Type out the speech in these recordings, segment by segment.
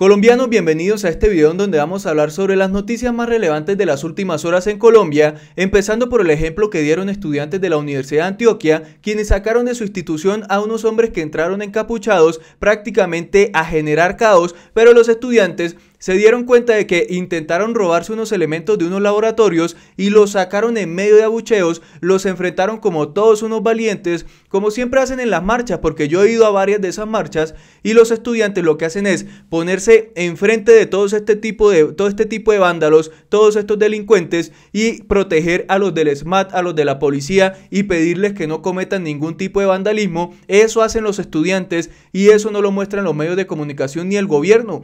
Colombianos, bienvenidos a este video en donde vamos a hablar sobre las noticias más relevantes de las últimas horas en Colombia, empezando por el ejemplo que dieron estudiantes de la Universidad de Antioquia, quienes sacaron de su institución a unos hombres que entraron encapuchados prácticamente a generar caos, pero los estudiantes se dieron cuenta de que intentaron robarse unos elementos de unos laboratorios y los sacaron en medio de abucheos, los enfrentaron como todos unos valientes, como siempre hacen en las marchas, porque yo he ido a varias de esas marchas y los estudiantes lo que hacen es ponerse enfrente de todos este tipo de todo este tipo de vándalos, todos estos delincuentes y proteger a los del SMAT, a los de la policía y pedirles que no cometan ningún tipo de vandalismo. Eso hacen los estudiantes y eso no lo muestran los medios de comunicación ni el gobierno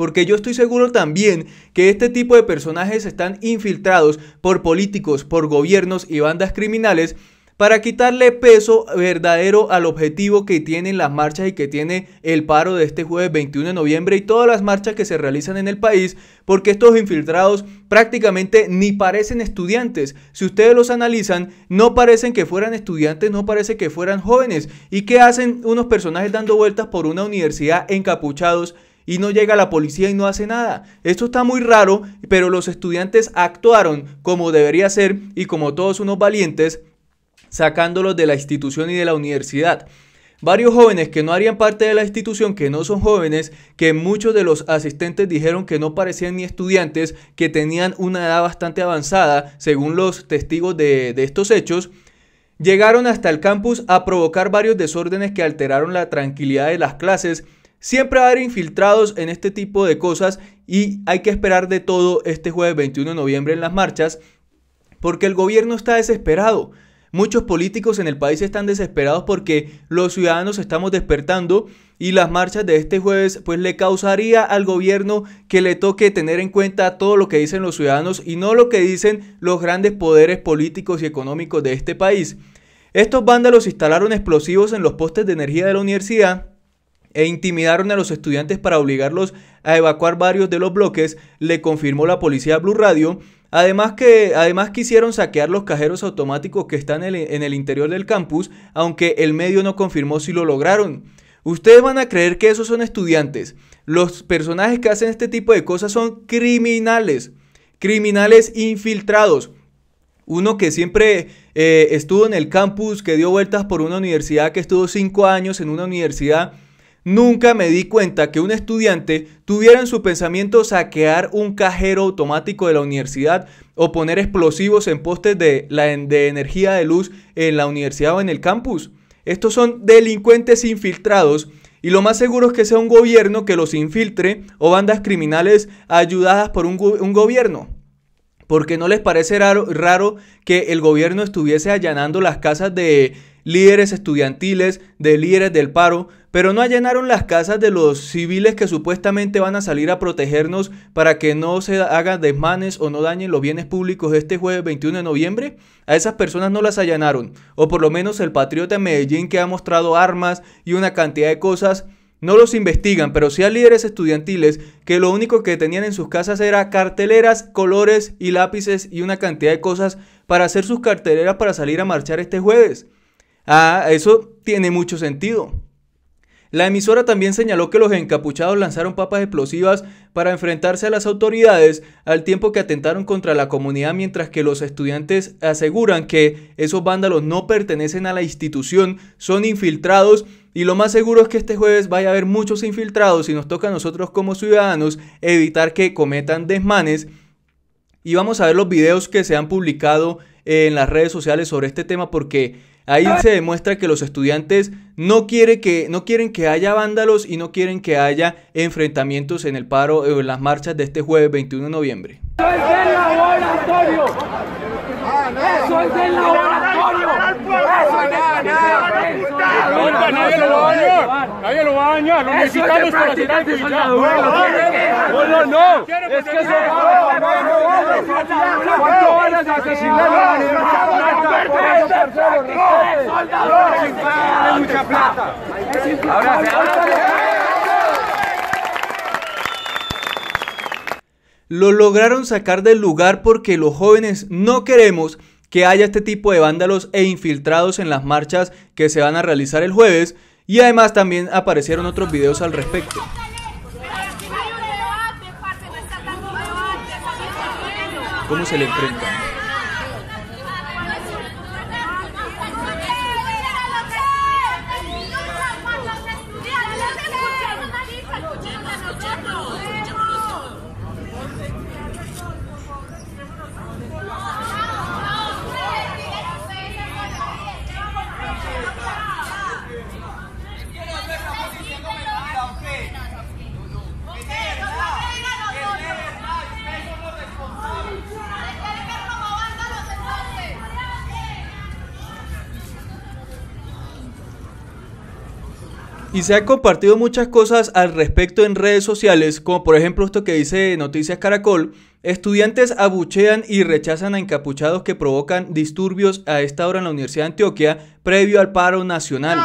porque yo estoy seguro también que este tipo de personajes están infiltrados por políticos, por gobiernos y bandas criminales para quitarle peso verdadero al objetivo que tienen las marchas y que tiene el paro de este jueves 21 de noviembre y todas las marchas que se realizan en el país, porque estos infiltrados prácticamente ni parecen estudiantes. Si ustedes los analizan, no parecen que fueran estudiantes, no parece que fueran jóvenes. ¿Y qué hacen unos personajes dando vueltas por una universidad encapuchados? y no llega la policía y no hace nada. Esto está muy raro, pero los estudiantes actuaron como debería ser y como todos unos valientes, sacándolos de la institución y de la universidad. Varios jóvenes que no harían parte de la institución, que no son jóvenes, que muchos de los asistentes dijeron que no parecían ni estudiantes, que tenían una edad bastante avanzada, según los testigos de, de estos hechos, llegaron hasta el campus a provocar varios desórdenes que alteraron la tranquilidad de las clases Siempre va a haber infiltrados en este tipo de cosas y hay que esperar de todo este jueves 21 de noviembre en las marchas porque el gobierno está desesperado. Muchos políticos en el país están desesperados porque los ciudadanos estamos despertando y las marchas de este jueves pues le causaría al gobierno que le toque tener en cuenta todo lo que dicen los ciudadanos y no lo que dicen los grandes poderes políticos y económicos de este país. Estos vándalos instalaron explosivos en los postes de energía de la universidad e intimidaron a los estudiantes para obligarlos a evacuar varios de los bloques, le confirmó la policía Blue Radio. Además, que, además quisieron saquear los cajeros automáticos que están en el, interior del campus, aunque el medio no confirmó si lo lograron. Ustedes van a creer que esos son estudiantes. Los personajes que hacen este tipo de cosas son criminales. Criminales infiltrados. Uno que siempre eh, estuvo en el campus, que dio vueltas por una universidad, que estuvo cinco años en una universidad Nunca me di cuenta que un estudiante tuviera en su pensamiento saquear un cajero automático de la universidad o poner explosivos en postes de, de energía de luz en la universidad o en el campus. Estos son delincuentes infiltrados y lo más seguro es que sea un gobierno que los infiltre o bandas criminales ayudadas por un, gobierno porque no les parece raro, que el gobierno estuviese allanando las casas de líderes estudiantiles, de líderes del paro, pero no allanaron las casas de los civiles que supuestamente van a salir a protegernos para que no se hagan desmanes o no dañen los bienes públicos este jueves 21 de noviembre? A esas personas no las allanaron, o por lo menos el patriota de Medellín que ha mostrado armas y una cantidad de cosas. No los investigan, pero sí a líderes estudiantiles que lo único que tenían en sus casas era carteleras, colores y lápices y una cantidad de cosas para hacer sus carteleras para salir a marchar este jueves. Ah, eso tiene mucho sentido. La emisora también señaló que los encapuchados lanzaron papas explosivas para enfrentarse a las autoridades al tiempo que atentaron contra la comunidad mientras que los estudiantes aseguran que esos vándalos no pertenecen a la institución, son infiltrados y lo más seguro es que este jueves vaya a haber muchos infiltrados y nos toca a nosotros como ciudadanos evitar que cometan desmanes y vamos a ver los videos que se han publicado en las redes sociales sobre este tema porque Ahí se demuestra que los estudiantes no, quiere que, no quieren que haya vándalos y no quieren que haya enfrentamientos en el paro o en las marchas de este jueves 21 de noviembre. ¡Eso es laboratorio! ¡Nadie lo va lo lograron sacar del lugar porque los jóvenes no queremos que haya este tipo de vándalos e infiltrados en las marchas que se van a realizar el jueves y además también aparecieron otros videos al respecto. ¿Cómo se le enfrenta? Y se ha compartido muchas cosas al respecto en redes sociales, como por ejemplo esto que dice Noticias Caracol. Estudiantes abuchean y rechazan a encapuchados que provocan disturbios a esta hora en la Universidad de Antioquia previo al paro nacional.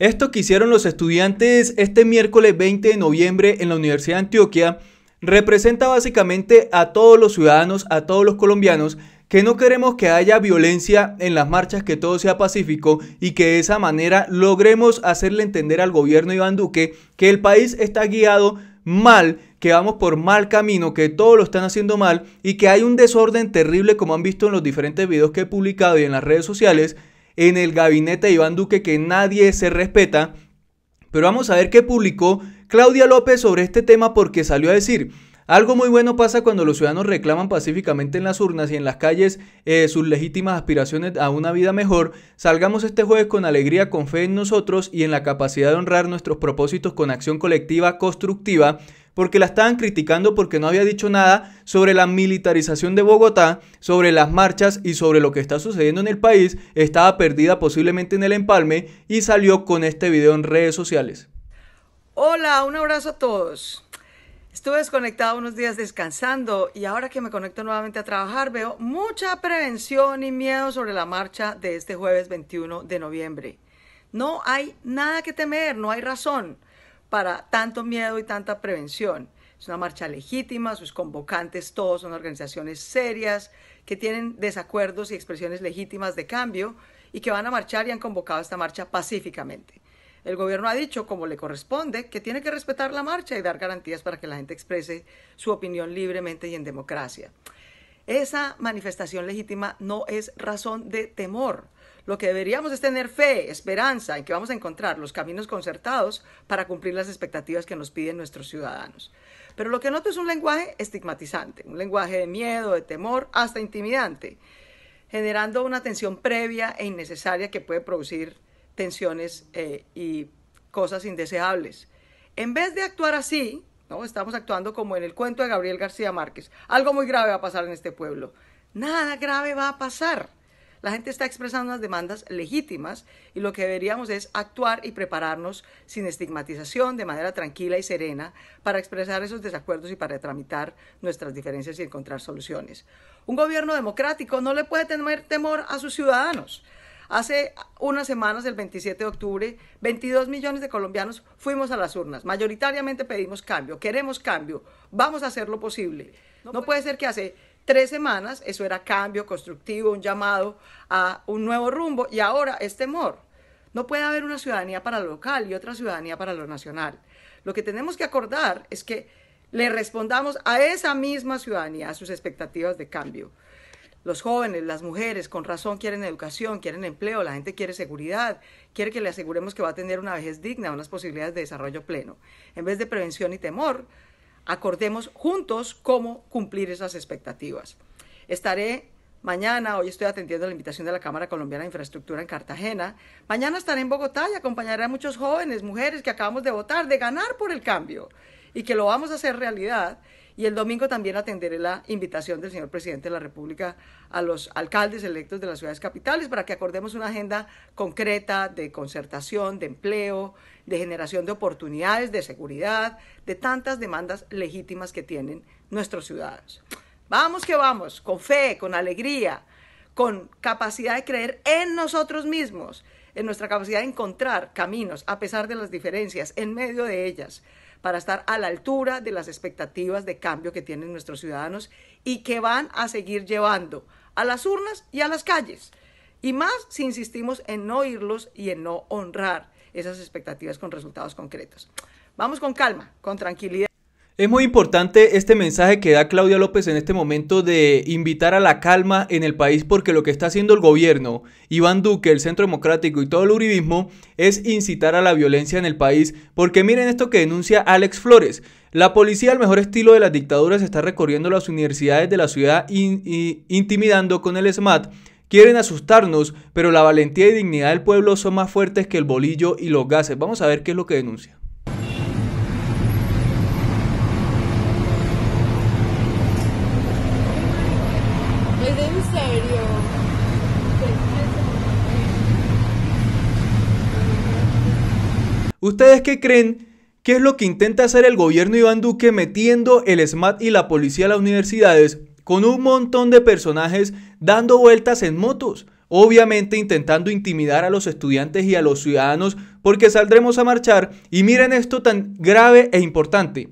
Esto que hicieron los estudiantes este miércoles 20 de noviembre en la Universidad de Antioquia representa básicamente a todos los ciudadanos, a todos los colombianos, que no queremos que haya violencia en las marchas, que todo sea pacífico y que de esa manera logremos hacerle entender al gobierno Iván Duque que el país está guiado mal, que vamos por mal camino, que todo lo están haciendo mal y que hay un desorden terrible como han visto en los diferentes videos que he publicado y en las redes sociales en el gabinete de Iván Duque que nadie se respeta. Pero vamos a ver qué publicó Claudia López sobre este tema porque salió a decir, algo muy bueno pasa cuando los ciudadanos reclaman pacíficamente en las urnas y en las calles eh, sus legítimas aspiraciones a una vida mejor. Salgamos este jueves con alegría, con fe en nosotros y en la capacidad de honrar nuestros propósitos con acción colectiva constructiva porque la estaban criticando porque no había dicho nada sobre la militarización de Bogotá, sobre las marchas y sobre lo que está sucediendo en el país, estaba perdida posiblemente en el empalme y salió con este video en redes sociales. Hola, un abrazo a todos. Estuve desconectado unos días descansando y ahora que me conecto nuevamente a trabajar veo mucha prevención y miedo sobre la marcha de este jueves 21 de noviembre. No hay nada que temer, no hay razón para tanto miedo y tanta prevención. Es una marcha legítima, sus convocantes todos son organizaciones serias que tienen desacuerdos y expresiones legítimas de cambio y que van a marchar y han convocado esta marcha pacíficamente. El gobierno ha dicho, como le corresponde, que tiene que respetar la marcha y dar garantías para que la gente exprese su opinión libremente y en democracia. Esa manifestación legítima no es razón de temor. Lo que deberíamos es tener fe, esperanza en que vamos a encontrar los caminos concertados para cumplir las expectativas que nos piden nuestros ciudadanos. Pero lo que noto es un lenguaje estigmatizante, un lenguaje de miedo, de temor, hasta intimidante, generando una tensión previa e innecesaria que puede producir tensiones eh, y cosas indeseables. En vez de actuar así, ¿no? estamos actuando como en el cuento de Gabriel García Márquez. Algo muy grave va a pasar en este pueblo. Nada grave va a pasar la gente está expresando unas demandas legítimas y lo que deberíamos es actuar y prepararnos sin estigmatización, de manera tranquila y serena, para expresar esos desacuerdos y para tramitar nuestras diferencias y encontrar soluciones. Un gobierno democrático no le puede tener temor a sus ciudadanos. Hace unas semanas, el 27 de octubre, 22 millones de colombianos fuimos a las urnas. Mayoritariamente pedimos cambio, queremos cambio, vamos a hacer lo posible. No puede ser que hace tres semanas, eso era cambio constructivo, un llamado a un nuevo rumbo, y ahora es temor. No puede haber una ciudadanía para lo local y otra ciudadanía para lo nacional. Lo que tenemos que acordar es que le respondamos a esa misma ciudadanía, a sus expectativas de cambio. Los jóvenes, las mujeres, con razón quieren educación, quieren empleo, la gente quiere seguridad, quiere que le aseguremos que va a tener una vejez digna, unas posibilidades de desarrollo pleno. En vez de prevención y temor, acordemos juntos cómo cumplir esas expectativas. Estaré mañana, hoy estoy atendiendo la invitación de la Cámara Colombiana de Infraestructura en Cartagena, mañana estaré en Bogotá y acompañaré a muchos jóvenes, mujeres que acabamos de votar, de ganar por el cambio y que lo vamos a hacer realidad y el domingo también atenderé la invitación del señor presidente de la República a los alcaldes electos de las ciudades capitales para que acordemos una agenda concreta de concertación, de empleo, de generación de oportunidades, de seguridad, de tantas demandas legítimas que tienen nuestros ciudadanos. Vamos que vamos, con fe, con alegría, con capacidad de creer en nosotros mismos, en nuestra capacidad de encontrar caminos a pesar de las diferencias, en medio de ellas, para estar a la altura de las expectativas de cambio que tienen nuestros ciudadanos y que van a seguir llevando a las urnas y a las calles. Y más si insistimos en no irlos y en no honrar esas expectativas con resultados concretos. Vamos con calma, con tranquilidad. Es muy importante este mensaje que da Claudia López en este momento de invitar a la calma en el país porque lo que está haciendo el gobierno, Iván Duque, el Centro Democrático y todo el Uribismo es incitar a la violencia en el país porque miren esto que denuncia Alex Flores. La policía al mejor estilo de las dictaduras está recorriendo las universidades de la ciudad intimidando con el SMAT. Quieren asustarnos, pero la valentía y dignidad del pueblo son más fuertes que el bolillo y los gases. Vamos a ver qué es lo que denuncia. ¿Ustedes qué creen? ¿Qué es lo que intenta hacer el gobierno Iván Duque metiendo el SMAT y la policía a las universidades con un montón de personajes dando vueltas en motos? Obviamente intentando intimidar a los estudiantes y a los ciudadanos porque saldremos a marchar y miren esto tan grave e importante.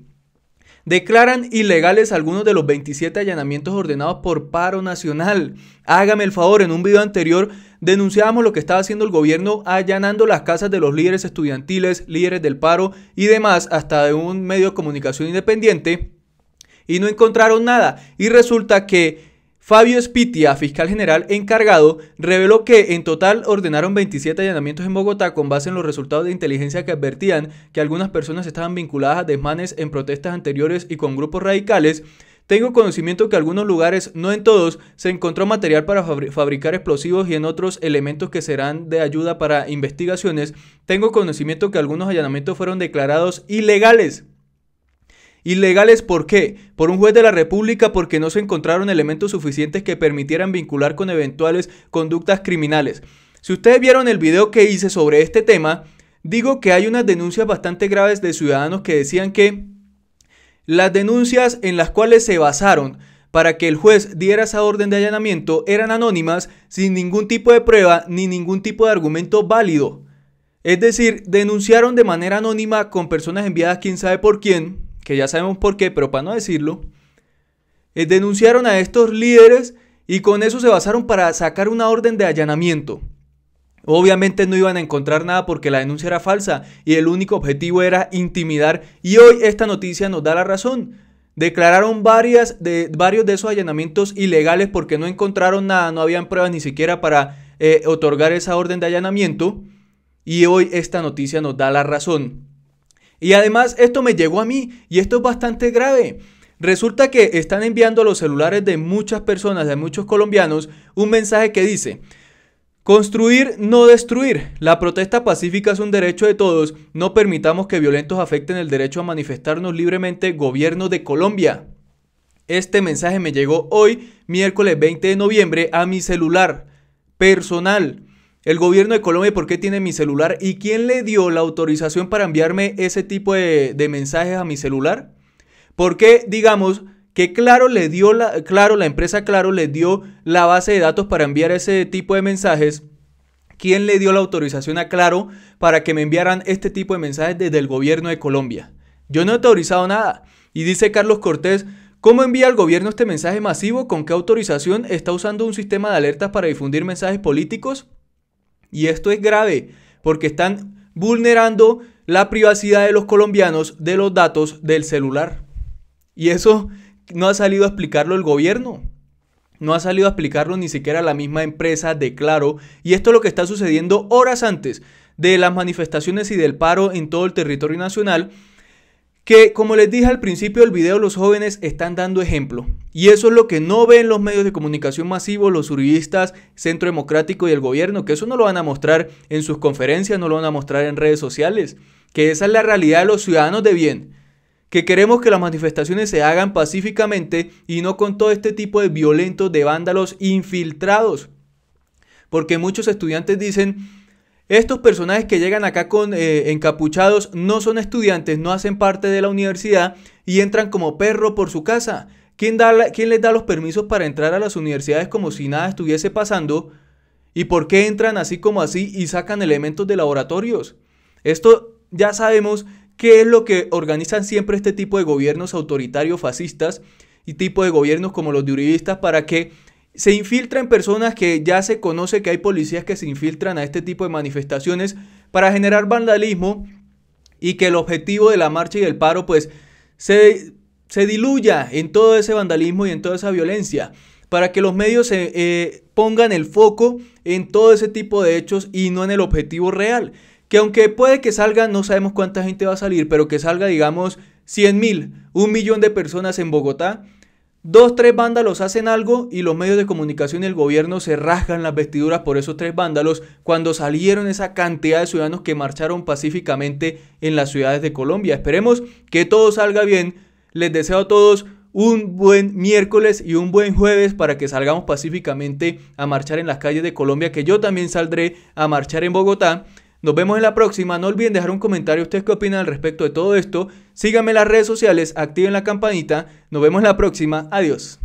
Declaran ilegales algunos de los 27 allanamientos ordenados por paro nacional. Hágame el favor, en un video anterior denunciábamos lo que estaba haciendo el gobierno allanando las casas de los líderes estudiantiles, líderes del paro y demás, hasta de un medio de comunicación independiente. Y no encontraron nada. Y resulta que Fabio Spitia, fiscal general encargado, reveló que en total ordenaron 27 allanamientos en Bogotá con base en los resultados de inteligencia que advertían que algunas personas estaban vinculadas a desmanes en protestas anteriores y con grupos radicales. Tengo conocimiento que en algunos lugares, no en todos, se encontró material para fabricar explosivos y en otros elementos que serán de ayuda para investigaciones. Tengo conocimiento que algunos allanamientos fueron declarados ilegales. Ilegales ¿por qué? Por un juez de la República porque no se encontraron elementos suficientes que permitieran vincular con eventuales conductas criminales. Si ustedes vieron el video que hice sobre este tema, digo que hay unas denuncias bastante graves de ciudadanos que decían que las denuncias en las cuales se basaron para que el juez diera esa orden de allanamiento eran anónimas, sin ningún tipo de prueba ni ningún tipo de argumento válido. Es decir, denunciaron de manera anónima con personas enviadas quién sabe por quién, que ya sabemos por qué, pero para no decirlo, eh, denunciaron a estos líderes y con eso se basaron para sacar una orden de allanamiento. Obviamente no iban a encontrar nada porque la denuncia era falsa y el único objetivo era intimidar y hoy esta noticia nos da la razón. Declararon varias de, varios de esos allanamientos ilegales porque no encontraron nada, no habían pruebas ni siquiera para eh, otorgar esa orden de allanamiento y hoy esta noticia nos da la razón. Y además esto me llegó a mí y esto es bastante grave. Resulta que están enviando a los celulares de muchas personas, de muchos colombianos, un mensaje que dice, Construir, no destruir. La protesta pacífica es un derecho de todos. No permitamos que violentos afecten el derecho a manifestarnos libremente, gobierno de Colombia. Este mensaje me llegó hoy, miércoles 20 de noviembre, a mi celular personal el gobierno de Colombia por qué tiene mi celular y quién le dio la autorización para enviarme ese tipo de, mensajes a mi celular. Porque, digamos, que Claro le dio la, Claro, la empresa Claro le dio la base de datos para enviar ese tipo de mensajes. ¿Quién le dio la autorización a Claro para que me enviaran este tipo de mensajes desde el gobierno de Colombia? Yo no he autorizado nada. Y dice Carlos Cortés, ¿Cómo envía el gobierno este mensaje masivo? ¿Con qué autorización está usando un sistema de alertas para difundir mensajes políticos? Y esto es grave porque están vulnerando la privacidad de los colombianos de los datos del celular. Y eso no ha salido a explicarlo el gobierno. No ha salido a explicarlo ni siquiera la misma empresa de Claro. Y esto es lo que está sucediendo horas antes de las manifestaciones y del paro en todo el territorio nacional, que como les dije al principio del video, los jóvenes están dando ejemplo. Y eso es lo que no ven los medios de comunicación masivos, los uribistas, Centro Democrático y el gobierno, que eso no lo van a mostrar en sus conferencias, no lo van a mostrar en redes sociales, que esa es la realidad de los ciudadanos de bien, que queremos que las manifestaciones se hagan pacíficamente y no con todo este tipo de violentos, de vándalos infiltrados. Porque muchos estudiantes dicen, estos personajes que llegan acá con eh, encapuchados no son estudiantes, no hacen parte de la universidad y entran como perro por su casa. ¿Quién, da ¿Quién les da los permisos para entrar a las universidades como si nada estuviese pasando? ¿Y por qué entran así como así y sacan elementos de laboratorios? Esto ya sabemos qué es lo que organizan siempre este tipo de gobiernos autoritarios fascistas y tipo de gobiernos como los de Uribistas para que se infiltran personas que ya se conoce que hay policías que se infiltran a este tipo de manifestaciones para generar vandalismo y que el objetivo de la marcha y del paro pues se, diluya en todo ese vandalismo y en toda esa violencia para que los medios se, eh, pongan el foco en todo ese tipo de hechos y no en el objetivo real. Que aunque puede que salga, no sabemos cuánta gente va a salir, pero que salga, digamos, 100 mil, un millón de personas en Bogotá, Dos, tres vándalos hacen algo y los medios de comunicación y el gobierno se rasgan las vestiduras por esos tres vándalos cuando salieron esa cantidad de ciudadanos que marcharon pacíficamente en las ciudades de Colombia. Esperemos que todo salga bien. Les deseo a todos un buen miércoles y un buen jueves para que salgamos pacíficamente a marchar en las calles de Colombia, que yo también saldré a marchar en Bogotá. Nos vemos en la próxima. No olviden dejar un comentario ustedes qué opinan al respecto de todo esto. Síganme en las redes sociales, activen la campanita. Nos vemos en la próxima. Adiós.